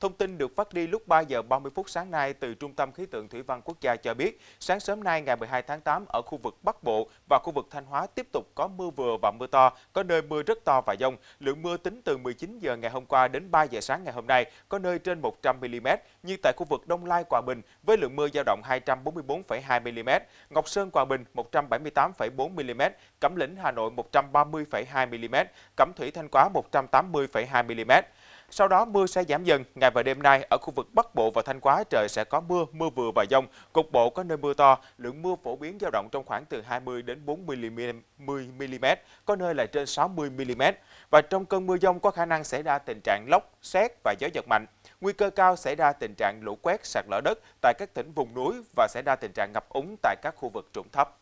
Thông tin được phát đi lúc 3 giờ 30 phút sáng nay từ Trung tâm Khí tượng Thủy văn Quốc gia cho biết, sáng sớm nay ngày 12 tháng 8 ở khu vực Bắc Bộ và khu vực Thanh Hóa tiếp tục có mưa vừa và mưa to, có nơi mưa rất to và dông. Lượng mưa tính từ 19 giờ ngày hôm qua đến 3 giờ sáng ngày hôm nay có nơi trên 100 mm, như tại khu vực Đông Lai Quảng Bình với lượng mưa dao động 244,2 mm, Ngọc Sơn Quảng Bình 178,4 mm, Cẩm Lĩnh Hà Nội 130,2 mm, Cẩm Thủy Thanh Hóa 180,2 mm. Sau đó mưa sẽ giảm dần, ngày và đêm nay ở khu vực Bắc Bộ và Thanh Hóa trời sẽ có mưa, mưa vừa và dông, cục bộ có nơi mưa to, lượng mưa phổ biến dao động trong khoảng từ 20 đến 40 mm, có nơi là trên 60 mm. Và trong cơn mưa dông có khả năng xảy ra tình trạng lốc, xét và gió giật mạnh. Nguy cơ cao xảy ra tình trạng lũ quét, sạt lở đất tại các tỉnh vùng núi và xảy ra tình trạng ngập úng tại các khu vực trũng thấp.